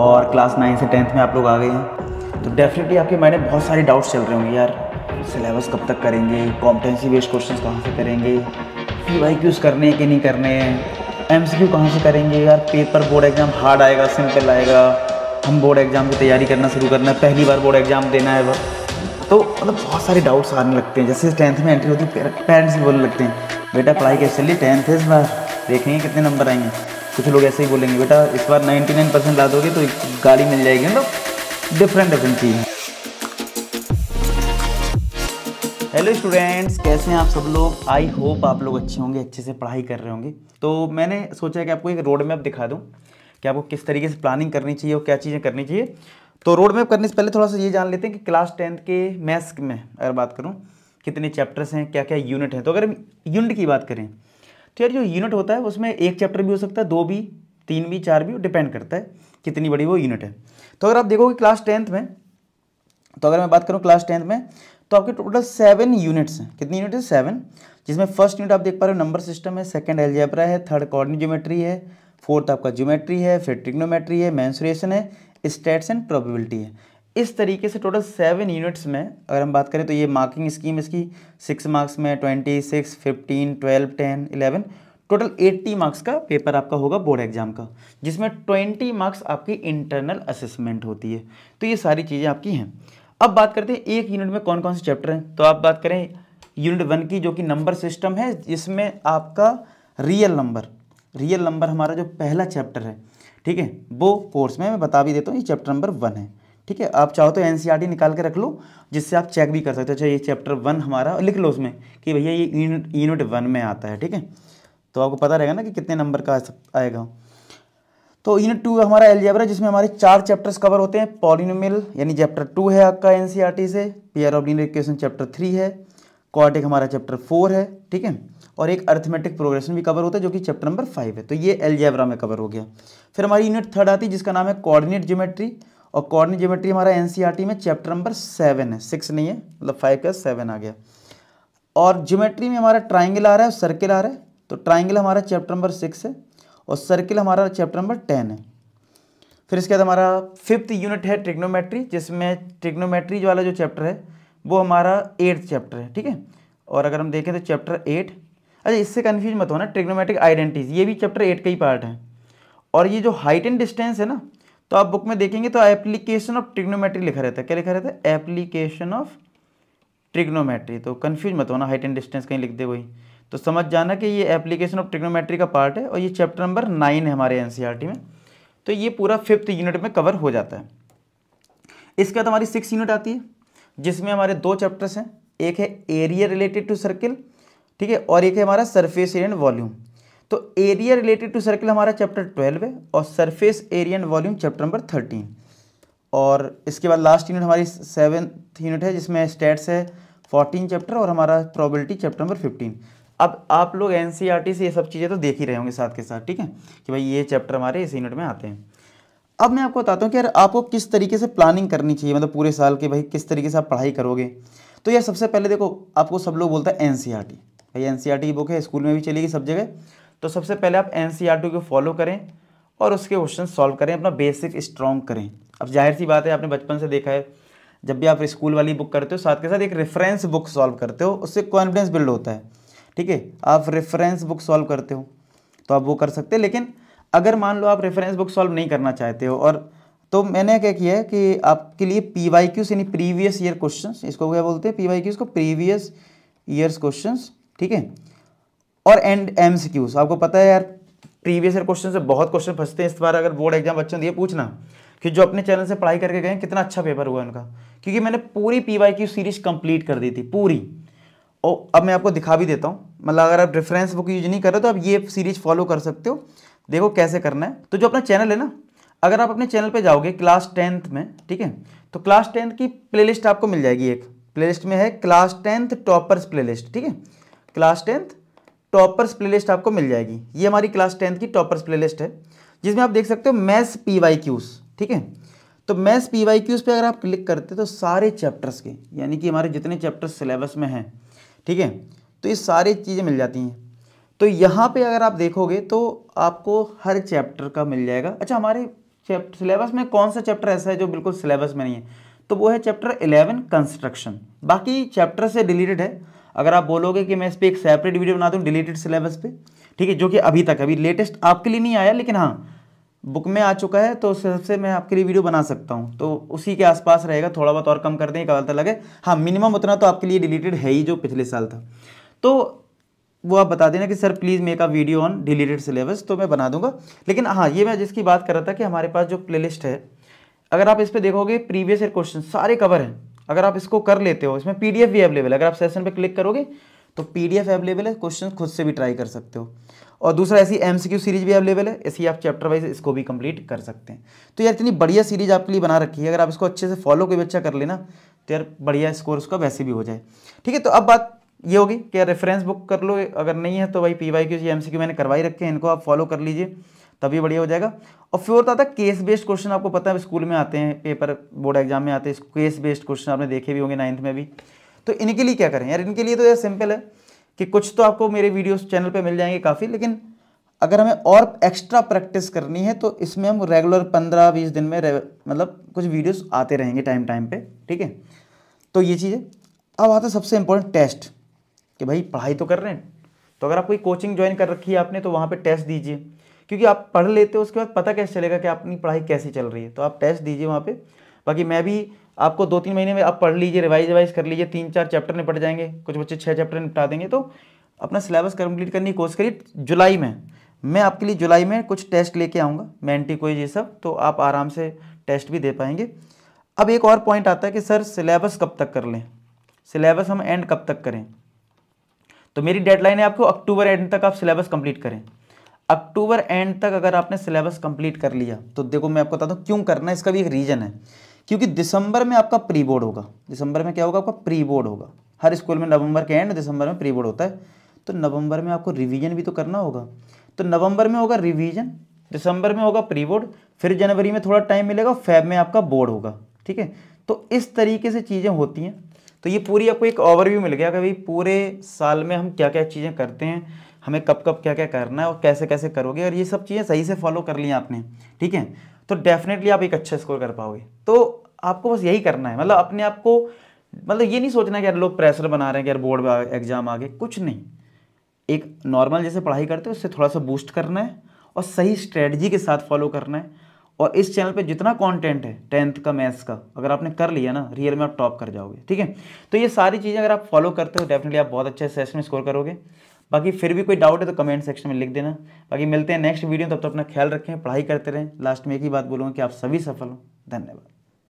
और class nine से tenth में आप लोग आ गए हैं तो डेफिनेटली आपके माइंड में बहुत सारे डाउट्स चल रहे होंगे यार सिलेबस कब तक करेंगे कॉम्पिटेंसी बेस्ड क्वेश्चन कहाँ से करेंगे पी वाई क्यूज़ करने हैं कि नहीं करने हैं एम सी क्यू कहाँ से करेंगे यार पेपर बोर्ड एग्ज़ाम हार्ड आएगा सिंपल आएगा हम बोर्ड एग्ज़ाम की तैयारी करना शुरू करना है पहली बार बोर्ड एग्ज़ाम देना है वह तो मतलब बहुत सारे डाउट्स आने लगते हैं जैसे टेंथ में एंट्री होती है पेरेंट्स भी बोलने लगते हैं बेटा पढ़ाई कैसे चलिए टेंथ है इस बार देखेंगे कितने नंबर आएंगे कुछ लोग ऐसे ही बोलेंगे बेटा इस बार 99 परसेंट ला दोगे तो गाड़ी मिल जाएगी मतलब डिफरेंट डिफरेंट चीज़ हेलो स्टूडेंट्स कैसे हैं आप सब लोग आई होप आप लोग अच्छे होंगे अच्छे से पढ़ाई कर रहे होंगे तो मैंने सोचा कि आपको एक रोड मैप दिखा दूँ कि आपको किस तरीके से प्लानिंग करनी चाहिए और क्या चीज़ें करनी चाहिए तो रोड मैप करने से पहले थोड़ा सा ये जान लेते हैं कि क्लास टेंथ के मैथ्स में अगर बात करूँ कितने चैप्टर्स हैं क्या क्या यूनिट हैं तो अगर यूनिट की बात करें तो यार जो यूनिट होता है उसमें एक चैप्टर भी हो सकता है दो भी तीन भी चार भी डिपेंड करता है कितनी बड़ी वो यूनिट है तो अगर आप देखोगे क्लास टेंथ में तो अगर मैं बात करूँ क्लास टेंथ में तो आपके टोटल सेवन यूनिट्स हैं कितनी यूनिट है सेवन जिसमें फर्स्ट यूनिट आप देख पा रहे हो नंबर सिस्टम है सेकंड एलजेब्रा है थर्ड कॉर्डिनेट ज्योमेट्री है फोर्थ आपका ज्योमेट्री है फिर ट्रिग्नोमेट्री है मैंसुरेशन है स्टेट्स एंड प्रोबेबिलिटी है इस तरीके से टोटल सेवन यूनिट्स में अगर हम बात करें तो ये मार्किंग स्कीम इसकी सिक्स मार्क्स में twenty six fifteen twelve ten eleven total eighty marks का पेपर आपका होगा बोर्ड एग्जाम का जिसमें ट्वेंटी मार्क्स आपकी इंटरनल असेसमेंट होती है तो ये सारी चीज़ें आपकी हैं अब बात करते हैं एक यूनिट में कौन कौन से चैप्टर हैं तो आप बात करें यूनिट वन की जो कि नंबर सिस्टम है जिसमें आपका रियल नंबर रियल नंबर हमारा जो पहला चैप्टर है ठीक है वो कोर्स में मैं बता भी देता हूँ ये चैप्टर नंबर वन है ठीक है आप चाहो तो एन e निकाल के रख लो जिससे आप चेक भी कर सकते हो अच्छा ये चैप्टर वन हमारा लिख लो उसमें कि भैया ये यूनिट वन में आता है ठीक है तो आपको पता रहेगा ना कि कितने नंबर का आएगा तो यूनिट टू हमारा एलजेब्रा जिसमें हमारे चार चैप्टर्स कवर होते हैं पॉलिनोमिल यानी चैप्टर टू है आपका एन e से pair of linear equation chapter three है क्वाटिक हमारा चैप्टर फोर है ठीक है और एक अर्थमेटिक प्रोग्रेशन भी कवर होता है जो कि चैप्टर नंबर फाइव है तो ये एलजेबरा में कवर हो गया फिर हमारी यूनिट थर्ड आती है जिसका नाम है कॉर्डिनेट ज्योमेट्री और कॉर्निंग ज्योमेट्री हमारा एन e में चैप्टर नंबर सेवन है सिक्स नहीं है मतलब फाइव का सेवन आ गया और ज्योमेट्री में हमारा ट्राइंगल आ रहा है और सर्किल आ रहा है तो ट्राइंगल हमारा चैप्टर नंबर सिक्स है और सर्किल हमारा चैप्टर नंबर टेन है फिर इसके बाद हमारा फिफ्थ यूनिट है ट्रिग्नोमेट्री जिसमें ट्रिग्नोमेट्री वाला जो चैप्टर है वो हमारा एट्थ चैप्टर है ठीक है और अगर हम देखें तो चैप्टर एट अच्छा इससे कन्फ्यूज मत होना ट्रिग्नोमेट्रिक आइडेंटिटीज़ ये भी चैप्टर एट का ही पार्ट है और ये जो हाइट एंड डिस्टेंस है ना तो आप बुक में देखेंगे तो एप्लीकेशन ऑफ ट्रिग्नोमेट्री लिखा रहता है क्या लिखा रहता है एप्लीकेशन ऑफ ट्रिग्नोमेट्री तो कन्फ्यूज मत होना हाइट एंड डिस्टेंस कहीं लिख दे वही तो समझ जाना कि ये एप्लीकेशन ऑफ ट्रिग्नोमेट्री का पार्ट है और ये चैप्टर नंबर नाइन है हमारे एन e में तो ये पूरा फिफ्थ यूनिट में कवर हो जाता है इसके बाद हमारी सिक्स यूनिट आती है जिसमें हमारे दो चैप्टर्स हैं एक है एरिया रिलेटेड टू सर्किल ठीक है और एक है हमारा सरफेस एरिया एंड वॉल्यूम तो एरिया रिलेटेड टू सर्कल हमारा चैप्टर ट्वेल्व है और surface area and volume chapter number thirteen और इसके बाद लास्ट यूनिट हमारी सेवन्थ यूनिट है जिसमें स्टेट्स है फोर्टीन चैप्टर और हमारा प्रॉबिलिटी चैप्टर नंबर फिफ्टीन अब आप लोग एन e से ये सब चीज़ें तो देख ही रहे होंगे साथ के साथ ठीक है कि भाई ये चैप्टर हमारे इस यूनिट में आते हैं अब मैं आपको बताता हूँ कि यार आपको किस तरीके से प्लानिंग करनी चाहिए मतलब पूरे साल के भाई किस तरीके से आप पढ़ाई करोगे तो यार सबसे पहले देखो आपको सब लोग बोलता है एन e भाई एन e की बुक है स्कूल में भी चलेगी सब जगह तो सबसे पहले आप एन को फॉलो करें और उसके क्वेश्चन सॉल्व करें अपना बेसिक स्ट्रॉन्ग करें अब जाहिर सी बात है आपने बचपन से देखा है जब भी आप स्कूल वाली बुक करते हो साथ के साथ एक रेफरेंस बुक सॉल्व करते हो उससे कॉन्फिडेंस बिल्ड होता है ठीक है आप रेफरेंस बुक सॉल्व करते हो तो आप वो कर सकते हैं लेकिन अगर मान लो आप रेफरेंस बुक सॉल्व नहीं करना चाहते हो और तो मैंने क्या किया है कि आपके लिए पी वाई क्यूज यानी प्रीवियस ईयर क्वेश्चन इसको क्या बोलते हैं पी वाई क्यूज को प्रीवियस ईयर्स क्वेश्चन ठीक है और एंड एम सी क्यूज आपको पता है यार प्रीवियस ईयर क्वेश्चन से बहुत क्वेश्चन फंसते हैं इस बार अगर बोर्ड एग्जाम बच्चों दिए पूछना कि जो अपने चैनल से पढ़ाई करके गए कितना अच्छा पेपर हुआ उनका क्योंकि मैंने पूरी पी वाई की सीरीज कंप्लीट कर दी थी पूरी और अब मैं आपको दिखा भी देता हूँ मतलब अगर आप रेफरेंस बुक यूज नहीं कर रहे तो आप ये सीरीज फॉलो कर सकते हो देखो कैसे करना है तो जो अपना चैनल है ना अगर आप अपने चैनल पर जाओगे क्लास टेंथ में ठीक है तो क्लास टेंथ की प्ले आपको मिल जाएगी एक प्ले में है क्लास टेंथ टॉपर्स प्ले ठीक है क्लास टेंथ टॉपर्स प्लेलिस्ट आपको मिल जाएगी ये हमारी क्लास टेंथ की टॉपर्स प्लेलिस्ट है जिसमें आप देख सकते हो मैथ्स पी वाई क्यूज़ ठीक है तो मैथ्स पी वाई क्यूज़ पर अगर आप क्लिक करते तो सारे चैप्टर्स के यानी कि हमारे जितने चैप्टर्स सिलेबस में हैं ठीक है तो ये सारी चीज़ें मिल जाती हैं तो यहाँ पे अगर आप देखोगे तो आपको हर चैप्टर का मिल जाएगा अच्छा हमारे चैप्टर सिलेबस में कौन सा चैप्टर ऐसा है जो बिल्कुल सिलेबस में नहीं है तो वो है चैप्टर इलेवन कंस्ट्रक्शन बाकी चैप्टर से रिलेटेड है अगर आप बोलोगे कि मैं इस पर एक सेपरेट वीडियो बना दूँ डिलीटेड सिलेबस पे ठीक है जो कि अभी तक अभी लेटेस्ट आपके लिए नहीं आया लेकिन हाँ बुक में आ चुका है तो उस हिसाब से मैं आपके लिए वीडियो बना सकता हूँ तो उसी के आसपास रहेगा थोड़ा बहुत और कम कर दें कल लगे हाँ मिनिमम उतना तो आपके लिए डिलीटेड है ही जो पिछले साल था तो वो आप बता देना कि sir please make a video on deleted syllabus तो मैं बना दूंगा लेकिन हाँ ये मैं जिसकी बात कर रहा था कि हमारे पास जो प्लेलिस्ट है अगर आप इस पर देखोगे प्रीवियस ईयर क्वेश्चन सारे कवर हैं अगर आप इसको कर लेते हो इसमें पीडीएफ भी अवेलेबल है अगर आप सेशन पे क्लिक करोगे तो पीडीएफ अवेलेबल है क्वेश्चन खुद से भी ट्राई कर सकते हो और दूसरा ऐसी एमसीक्यू सीरीज भी अवेलेबल है ऐसी आप चैप्टर वाइज इसको भी कंप्लीट कर सकते हैं तो यार इतनी बढ़िया सीरीज आपके लिए बना रखी है अगर आप इसको अच्छे से फॉलो कोई बच्चा कर लेना तो यार बढ़िया स्कोर उसका वैसे भी हो जाए ठीक है तो अब बात ये होगी कि यार रेफरेंस बुक कर लो अगर नहीं है तो भाई पी वाई क्यू मैंने करवाई रखे हैं इनको आप फॉलो कर लीजिए तभी बढ़िया हो जाएगा और फोर्थ आता है केस बेस्ड क्वेश्चन आपको पता है स्कूल में आते हैं पेपर बोर्ड एग्जाम में आते हैं केस बेस्ड क्वेश्चन आपने देखे भी होंगे नाइन्थ में भी तो इनके लिए क्या करें यार इनके लिए तो यार सिंपल है कि कुछ तो आपको मेरे वीडियोस चैनल पे मिल जाएंगे काफ़ी लेकिन अगर हमें और एक्स्ट्रा प्रैक्टिस करनी है तो इसमें हम रेगुलर पंद्रह बीस दिन में मतलब कुछ वीडियोस आते रहेंगे टाइम टाइम पे ठीक है तो ये चीज़ है अब आता है सबसे इम्पोर्टेंट टेस्ट कि भाई पढ़ाई तो कर रहे हैं तो अगर आप कोई कोचिंग ज्वाइन कर रखी है आपने तो वहाँ पर टेस्ट दीजिए क्योंकि आप पढ़ लेते हो उसके बाद पता कैसे चलेगा कि आपकी पढ़ाई कैसी चल रही है तो आप टेस्ट दीजिए वहाँ पर बाकी मैं भी आपको दो तीन महीने में आप पढ़ लीजिए रिवाइज रिवाइज कर लीजिए तीन चार चैप्टर निपट जाएंगे कुछ बच्चे छः चैप्टर निपटा देंगे तो अपना सिलेबस कंप्लीट करने की कोशिश करिए जुलाई में मैं आपके लिए जुलाई में कुछ टेस्ट लेके आऊँगा मैंटी कोई ये सब तो आप आराम से टेस्ट भी दे पाएंगे अब एक और पॉइंट आता है कि सर सिलेबस कब तक कर लें सिलेबस हम एंड कब तक करें तो मेरी डेडलाइन है आपको अक्टूबर एंड तक आप सिलेबस कंप्लीट करें अक्टूबर एंड तक अगर आपने सिलेबस कंप्लीट कर लिया तो देखो मैं आपको बता दूँ क्यों करना है इसका भी एक रीज़न है क्योंकि दिसंबर में आपका प्री बोर्ड होगा दिसंबर में क्या होगा आपका प्री बोर्ड होगा हर स्कूल में नवंबर के एंड दिसंबर में प्री बोर्ड होता है तो नवंबर में आपको रिवीजन भी तो करना होगा तो नवंबर में होगा रिवीजन दिसंबर में होगा प्री बोर्ड फिर जनवरी में थोड़ा टाइम मिलेगा फैब में आपका बोर्ड होगा ठीक है तो इस तरीके से चीज़ें होती हैं तो ये पूरी आपको एक ओवरव्यू मिल गया कि भाई पूरे साल में हम क्या क्या चीज़ें करते हैं हमें कब कब क्या क्या करना है और कैसे कैसे करोगे और ये सब चीज़ें सही से फॉलो कर ली आपने ठीक है तो डेफिनेटली आप एक अच्छा स्कोर कर पाओगे तो आपको बस यही करना है मतलब अपने आप को मतलब ये नहीं सोचना कि यार लोग प्रेशर बना रहे हैं कि यार बोर्ड में एग्ज़ाम आगे कुछ नहीं एक नॉर्मल जैसे पढ़ाई करते हो उससे थोड़ा सा बूस्ट करना है और सही स्ट्रेटजी के साथ फॉलो करना है और इस चैनल पे जितना कंटेंट है टेंथ का मैथ्स का अगर आपने कर लिया ना रियल में आप टॉप कर जाओगे ठीक है तो ये सारी चीज़ें अगर आप फॉलो करते हो डेफिनेटली आप बहुत अच्छे सेशन स्कोर करोगे बाकी फिर भी कोई डाउट है तो कमेंट सेक्शन में लिख देना बाकी मिलते हैं नेक्स्ट वीडियो तब तो, तो अपना ख्याल रखें पढ़ाई करते रहें लास्ट में एक ही बात बोलूँगा कि आप सभी सफल हों धन्यवाद